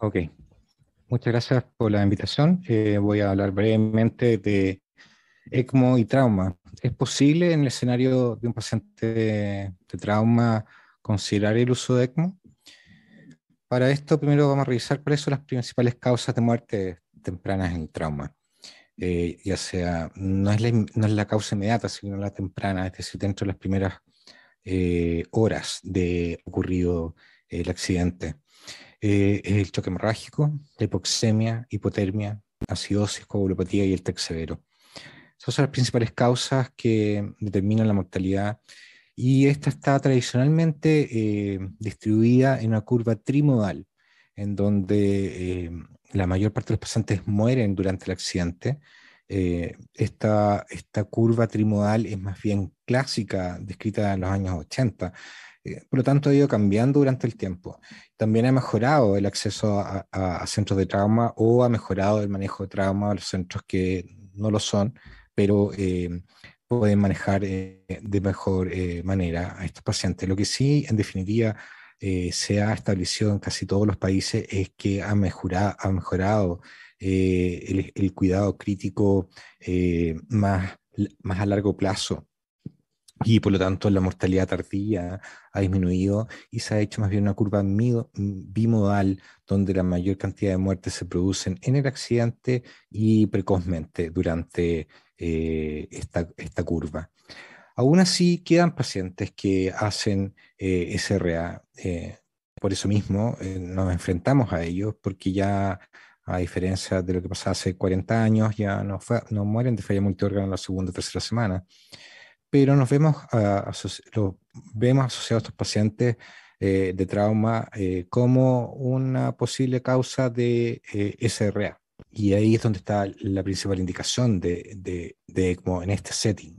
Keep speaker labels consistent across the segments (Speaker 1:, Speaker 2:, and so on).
Speaker 1: Ok, muchas gracias por la invitación. Eh, voy a hablar brevemente de ECMO y trauma. ¿Es posible en el escenario de un paciente de trauma considerar el uso de ECMO? Para esto, primero vamos a revisar por eso las principales causas de muerte tempranas en el trauma. Eh, ya sea, no es, la, causa inmediata, sino la temprana, es decir, dentro de las primeras eh, horas de ocurrido el accidente. Eh, el choque hemorrágico, la hipoxemia, hipotermia, acidosis, coagulopatía y el TEC severo. Esas son las principales causas que determinan la mortalidad y esta está tradicionalmente eh, distribuida en una curva trimodal, en donde eh, la mayor parte de los pacientes mueren durante el accidente, eh, esta, esta, curva trimodal es más bien clásica, descrita en los años 80. Eh, por lo tanto, ha ido cambiando durante el tiempo. También ha mejorado el acceso a, centros de trauma o ha mejorado el manejo de trauma a los centros que no lo son, pero eh, pueden manejar de mejor manera a estos pacientes. Lo que sí, en definitiva, se ha establecido en casi todos los países es que ha mejorado, ha mejorado eh, el, cuidado crítico eh, más, más a largo plazo. Y por lo tanto la mortalidad tardía ha disminuido y se ha hecho más bien una curva bimodal donde la mayor cantidad de muertes se producen en el accidente y precozmente durante eh, esta, esta curva. Aún así, quedan pacientes que hacen eh, SRA. por eso mismo nos enfrentamos a ellos, porque ya a diferencia de lo que pasaba hace 40 años, ya no, no mueren de falla multiórgano en la segunda o tercera semana. Pero nos vemos, ah, vemos asociados a estos pacientes eh, de trauma eh, como una posible causa de eh, SRA. Y ahí es donde está la principal indicación de, de, ECMO en este setting.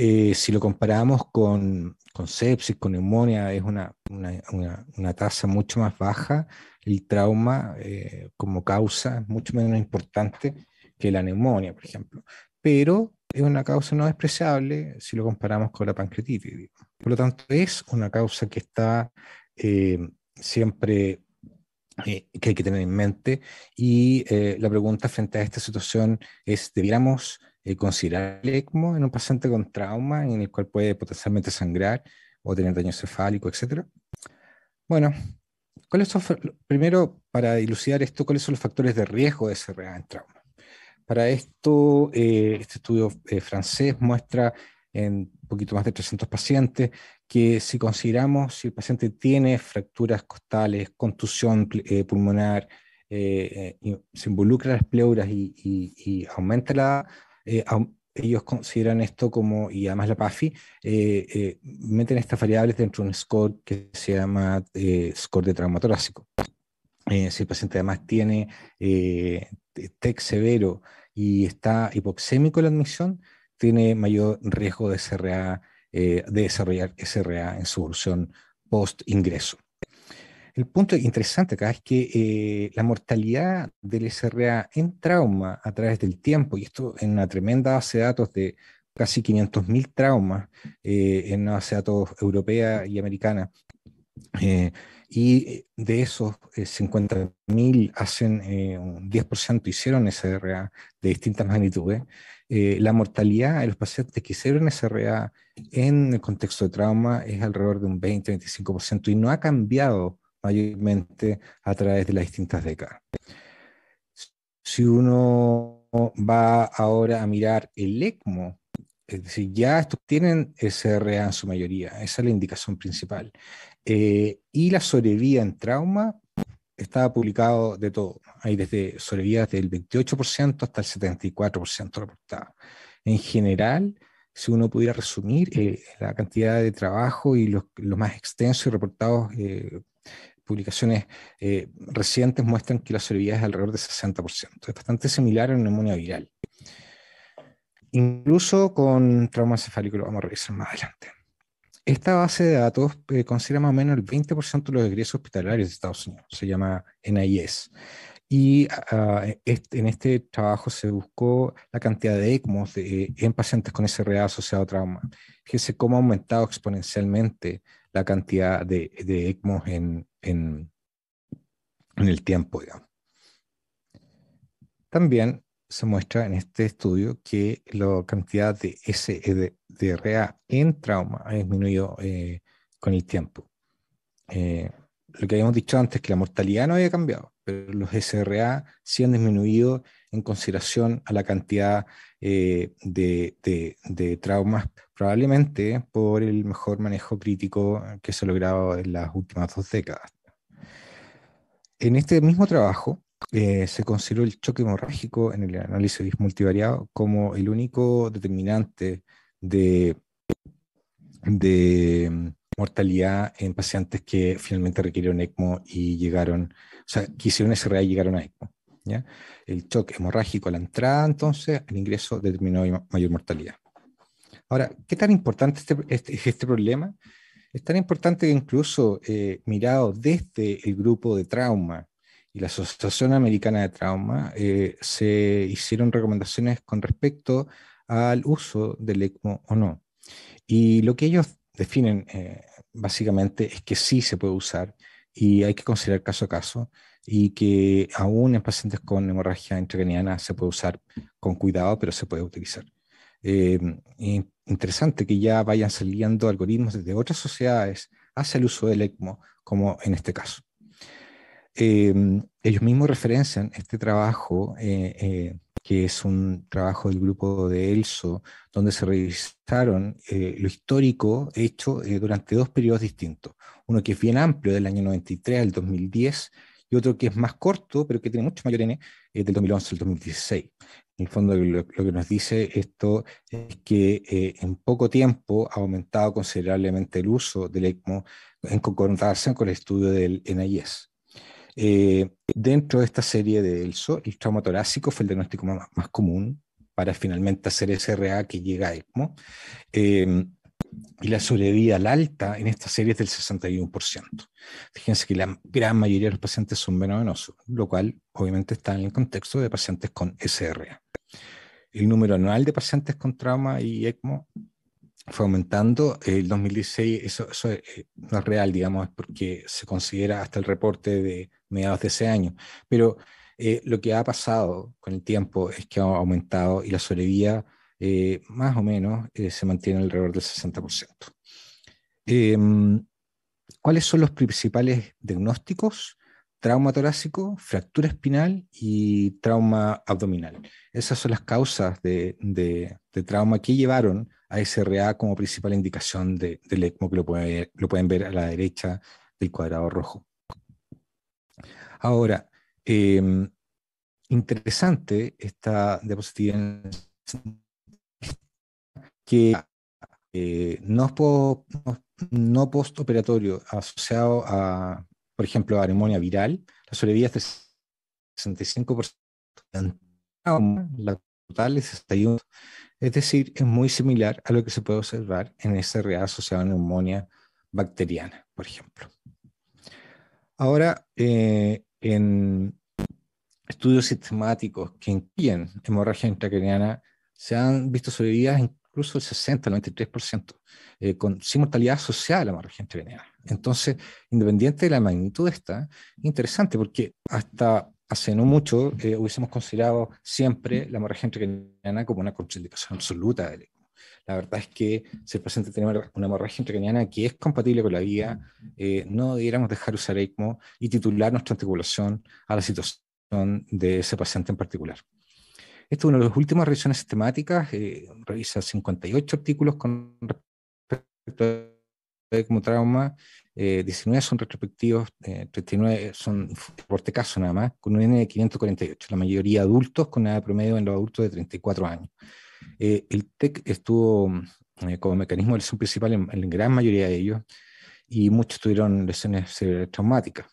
Speaker 1: Eh, si lo comparamos con, con sepsis, con neumonía, es una, una, una, tasa mucho más baja. El trauma eh, como causa es mucho menos importante que la neumonía, por ejemplo. Pero es una causa no despreciable si lo comparamos con la pancreatitis. Por lo tanto, es una causa que está eh, siempre que hay que tener en mente. Y la pregunta frente a esta situación es, ¿debiéramos eh, considerar el ECMO en un paciente con trauma en el cual puede potencialmente sangrar o tener daño cefálico, etcétera? Bueno, ¿cuáles son, primero, para dilucidar esto, cuáles son los factores de riesgo de SRA en trauma? Para esto, eh, este estudio eh, francés muestra en un poquito más de 300 pacientes que si consideramos si el paciente tiene fracturas costales, contusión pulmonar, se involucra las pleuras y, y aumenta la eh, ellos consideran esto como, y además la PAFI, eh, eh, meten estas variables dentro de un score que se llama score de trauma torácico. si el paciente además tiene TEC severo y está hipoxémico en la admisión, tiene mayor riesgo de, de desarrollar SRA en su evolución post ingreso. El punto interesante acá es que eh, la mortalidad del SRA en trauma a través del tiempo, y esto en una tremenda base de datos de casi 500.000 traumas eh, en una base de datos europea y americana, eh, y de esos 50.000 hacen un 10% hicieron SRA de distintas magnitudes. la mortalidad de los pacientes que hicieron SRA en el contexto de trauma es alrededor de un 20-25% y no ha cambiado mayormente a través de las distintas décadas. Si uno va ahora a mirar el ECMO, es decir, ya estos tienen SRA en su mayoría, esa es la indicación principal. Eh, y la sobrevida en trauma está publicado de todo. Hay desde sobrevidas del 28% hasta el 74% reportado. En general, si uno pudiera resumir eh, la cantidad de trabajo y los, más extensos reportados eh, publicaciones eh, recientes muestran que la sorovidad es alrededor del 60%. Es bastante similar a una neumonía viral. Incluso con trauma cefálico lo vamos a revisar más adelante. Esta base de datos eh, considera más o menos el 20% de los egresos hospitalarios de Estados Unidos, se llama NIS. Y ah, ah, este, en este trabajo se buscó la cantidad de ECMOs eh, en pacientes con SRA asociado a trauma, que cómo ha aumentado exponencialmente la cantidad de, de ECMOS en, en, en el tiempo, digamos. También se muestra en este estudio que la cantidad de SDRA en trauma ha disminuido eh, con el tiempo. Eh, lo que habíamos dicho antes, que la mortalidad no había cambiado, pero los SRA sí han disminuido en consideración a la cantidad eh, de, traumas, probablemente por el mejor manejo crítico que se ha logrado en las últimas dos décadas. En este mismo trabajo eh, se consideró el choque hemorrágico en el análisis multivariado como el único determinante de, de mm, mortalidad en pacientes que finalmente requirieron ECMO y llegaron, o sea, que hicieron SRA y llegaron a ECMO. El choque hemorrágico a la entrada, entonces, el ingreso determinó mayor mortalidad. Ahora, ¿qué tan importante este, este, es este, problema? Es tan importante que incluso eh, mirado desde el grupo de trauma y la Asociación Americana de Trauma, eh, se hicieron recomendaciones con respecto al uso del ECMO o no. Y lo que ellos definen eh, básicamente es que sí se puede usar y hay que considerar caso a caso, y que aún en pacientes con hemorragia intracraniana se puede usar con cuidado, pero se puede utilizar. Eh, interesante que ya vayan saliendo algoritmos desde otras sociedades hacia el uso del ECMO, como en este caso. Eh, ellos mismos referencian este trabajo, eh, que es un trabajo del grupo de ELSO, donde se revisaron lo histórico hecho durante dos periodos distintos, uno que es bien amplio, del año 93 al 2010, y otro que es más corto, pero que tiene mucho mayor N, es del 2011 al 2016. En el fondo, lo, que nos dice esto es que eh, en poco tiempo ha aumentado considerablemente el uso del ECMO en concordancia con el estudio del NIS. Eh, dentro de esta serie de ELSO, el trauma torácico fue el diagnóstico más, común para finalmente hacer SRA que llega a ECMO. Eh, y la sobrevida al alta en esta serie es del 61%. Fíjense que la gran mayoría de los pacientes son venenosos lo cual obviamente está en el contexto de pacientes con SRA. El número anual de pacientes con trauma y ECMO fue aumentando. El 2016, eso, eso eh, no es real, digamos, porque se considera hasta el reporte de mediados de ese año. Pero eh, lo que ha pasado con el tiempo es que ha aumentado y la sobrevida eh, más o menos eh, se mantiene alrededor del 60%. Em, ¿Cuáles son los principales diagnósticos? Trauma torácico, fractura espinal y trauma abdominal. Esas son las causas de, trauma que llevaron a SRA como principal indicación del ECMO, que lo, pueden ver a la derecha del cuadrado rojo. Ahora, em, interesante esta diapositiva en que eh, no, postoperatorio asociado a, por ejemplo, a neumonía viral, la sobrevida es de 65%, la total es 61%. Es decir, es muy similar a lo que se puede observar en SRA asociado a neumonía bacteriana, por ejemplo. Ahora, eh, en estudios sistemáticos que incluyen hemorragia intracraniana, se han visto sobrevividas en incluso el 60, 93%, eh, con, sin mortalidad asociada a la hemorragia intracraniana. Entonces, independiente de la magnitud de esta, interesante porque hasta hace no mucho eh, hubiésemos considerado siempre la hemorragia intracraniana como una contraindicación absoluta del la verdad es que si el paciente tiene una hemorragia intracraniana que es compatible con la vida, eh, no debiéramos dejar usar ECMO y titular nuestra articulación a la situación de ese paciente en particular. Esto es una de las últimas revisiones sistemáticas, eh, revisa 58 artículos con respecto a como trauma, 19 eh, son retrospectivos, 39 eh, son por caso nada más, con un N de 548, la mayoría adultos con edad promedio en los adultos de 34 años. el TEC estuvo como mecanismo de lesión principal en, la gran mayoría de ellos y muchos tuvieron lesiones traumáticas.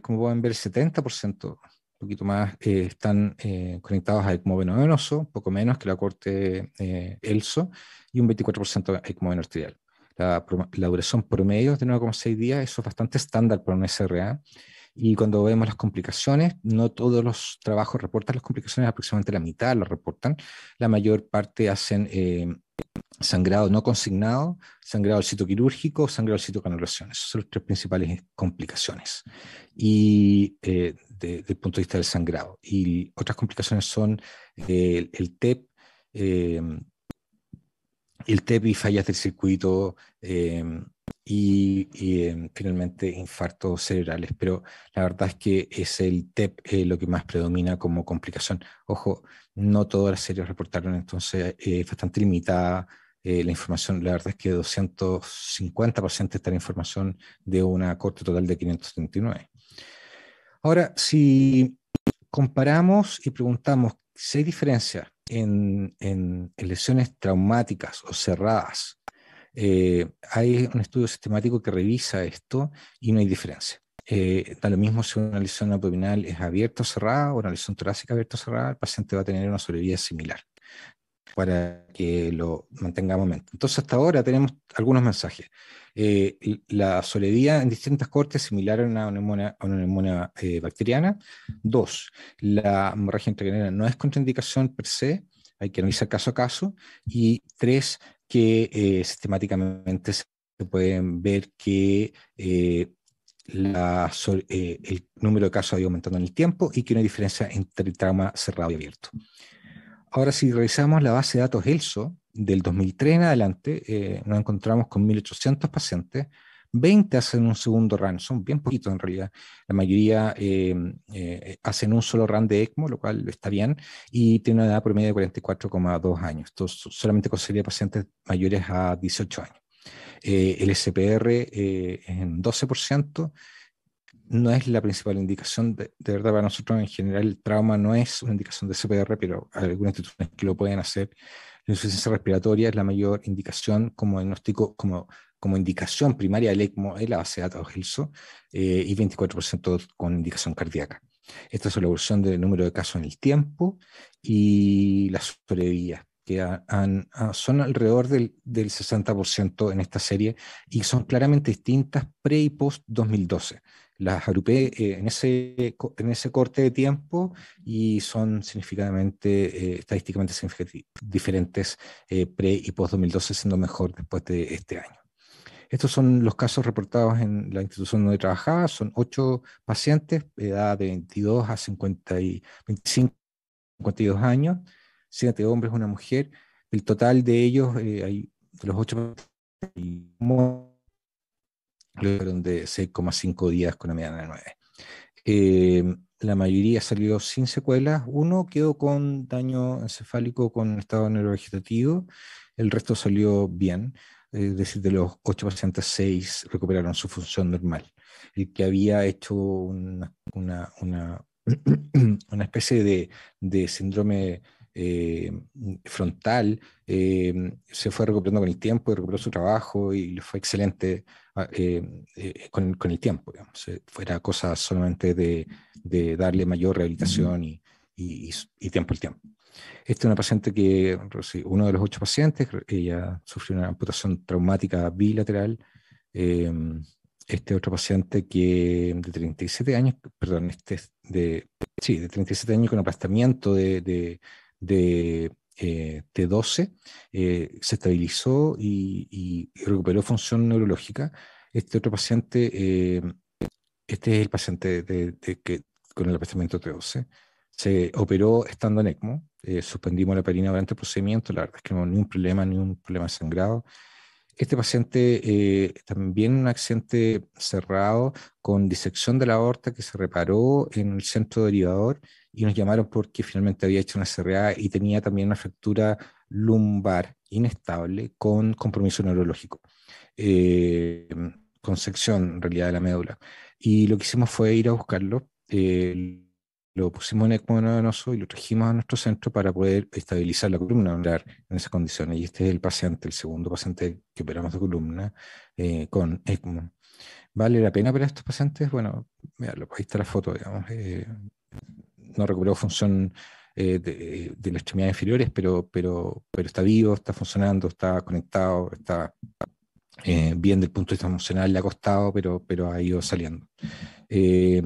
Speaker 1: como pueden ver, el 70% un poquito más, eh, están eh, conectados a ECMO venoso, poco menos que la corte eh, ELSO, y un 24% a ECMO arterial. La, la, duración promedio es de 9,6 días, eso es bastante estándar para un SRA. Y cuando vemos las complicaciones, no todos los trabajos reportan las complicaciones, aproximadamente la mitad las reportan. La mayor parte hacen sangrado no consignado, sangrado al sitio quirúrgico, sangrado al sitio canalización. Esas son las tres principales complicaciones. Y desde eh, el punto de vista del sangrado. Y otras complicaciones son eh, el, TEP, el TEP eh, e y fallas del circuito y, em, finalmente infartos cerebrales. Pero la verdad es que es el TEP eh, lo que más predomina como complicación. Ojo, no todas las series reportaron, entonces eh, es bastante limitada eh, la información. La verdad es que 250 pacientes está la información de una corte total de 539. Ahora, si comparamos y preguntamos si hay diferencia en, en lesiones traumáticas o cerradas eh, hay un estudio sistemático que revisa esto y no hay diferencia. Eh, da lo mismo si una lesión abdominal es abierta o cerrada o una lesión torácica abierta o cerrada, el paciente va a tener una soledad similar para que lo mantenga en Entonces, hasta ahora tenemos algunos mensajes. Eh, la soledad en distintas cortes similar a una neumonía, una bacteriana. Dos, la hemorragia intracraniana no es contraindicación per se, hay que analizar caso a caso. Y tres, que eh, sistemáticamente se pueden ver que eh, eh, el número de casos ha ido aumentando en el tiempo y que no hay diferencia entre trauma cerrado y abierto. Ahora, si revisamos la base de datos ELSO del 2003 en adelante, nos encontramos con 1.800 pacientes 20 hacen un segundo RAN, son bien poquitos en realidad. La mayoría eh, eh, hacen un solo RAN de ECMO, lo cual está bien, y tiene una edad promedio de 44,2 años. Esto solamente conseguiría pacientes mayores a 18 años. Eh, el SPR en 12% no es la principal indicación, de, verdad para nosotros en general el trauma no es una indicación de SPR, pero hay algunas instituciones que lo pueden hacer. La insuficiencia respiratoria es la mayor indicación como diagnóstico, como como indicación primaria del ECMO en la base de datos eh, y 24% con indicación cardíaca. Esta es la evolución del número de casos en el tiempo y las previas que han, ah, son alrededor del, 60% en esta serie y son claramente distintas pre y post 2012. Las agrupé eh, en, ese, en ese corte de tiempo y son significativamente, eh, estadísticamente diferentes pre y post 2012, siendo mejor después de este año. Estos son los casos reportados en la institución donde trabajaba. Son ocho pacientes, edad de 22 a 52 años, siete hombres, una mujer. El total de ellos, eh, hay, de los ocho, fueron de 6,5 días con la mediana de 9. Eh, la mayoría salió sin secuelas. Uno quedó con daño encefálico con estado neurovegetativo. El resto salió bien es eh, decir, de los ocho pacientes, 6 recuperaron su función normal. El que había hecho una, una, una, especie de, de síndrome eh, frontal, eh, se fue recuperando con el tiempo y recuperó su trabajo y fue excelente ah, con, con, el tiempo. Digamos. Fuera cosa solamente de, de darle mayor rehabilitación y, y, y tiempo al tiempo. Este es una paciente que, uno de los ocho pacientes, ella sufrió una amputación traumática bilateral. Este este otro paciente que de 37 años, perdón, este de, sí, de 37 años con aplastamiento de, de, de eh, T12, eh, se estabilizó y, recuperó función neurológica. Este otro paciente, em, este es el paciente de, que, con el aplastamiento T12, se operó estando en ECMO, eh, suspendimos la perina durante el procedimiento, la verdad es que no hubo ningún problema, ni un problema sangrado. Este paciente eh, también un accidente cerrado con disección de la aorta que se reparó en el centro derivador y nos llamaron porque finalmente había hecho una CRA y tenía también una fractura lumbar inestable con compromiso neurológico, eh, con sección en realidad de la médula. Y lo que hicimos fue ir a buscarlo lo pusimos en ECMO nodonoso y lo trajimos a nuestro centro para poder estabilizar la columna en esas condiciones. Y este es el paciente, el segundo paciente que operamos de columna eh, con ECMO. ¿Vale la pena para estos pacientes? Bueno, pues ahí está la foto, digamos. Eh, no recuperó función eh, de, las extremidades inferiores, pero, pero, pero está vivo, está funcionando, está conectado, está bien del punto de vista emocional, le ha costado, pero, pero ha ido saliendo. Eh,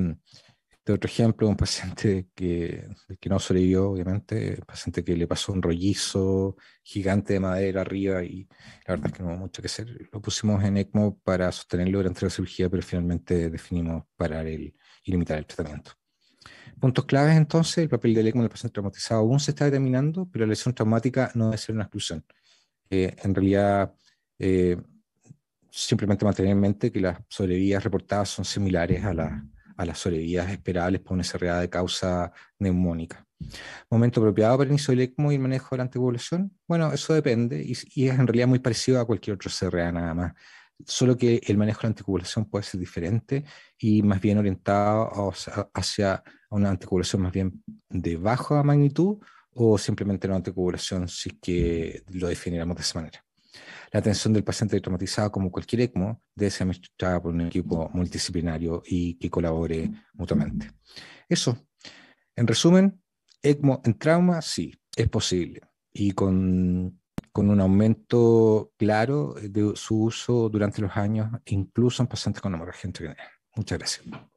Speaker 1: de otro ejemplo, un paciente que, que no sobrevivió, obviamente, un paciente que le pasó un rollizo gigante de madera arriba y la verdad es que no hubo mucho que hacer. Lo pusimos en ECMO para sostenerlo durante la cirugía, pero finalmente definimos parar el, y limitar el tratamiento. Puntos claves entonces, el papel del ECMO en el paciente traumatizado aún se está determinando, pero la lesión traumática no debe ser una exclusión. Eh, en realidad, eh, simplemente mantener en mente que las sobrevidas reportadas son similares a las a las sobrevidas esperables por una cerrada de causa neumónica. ¿Momento apropiado para el inicio del ECMO y el manejo de la anticoagulación? Bueno, eso depende y, es en realidad muy parecido a cualquier otro CRA nada más, solo que el manejo de la anticoagulación puede ser diferente y más bien orientado hacia una anticoagulación más bien de baja magnitud o simplemente una anticoagulación si es que lo definiéramos de esa manera. La atención del paciente traumatizado, como cualquier ECMO, debe ser administrada por un equipo multidisciplinario y que colabore mutuamente. Eso. En resumen, ECMO en trauma, sí, es posible. Y con, un aumento claro de su uso durante los años, incluso en pacientes con hemorragia intracranial. Muchas gracias.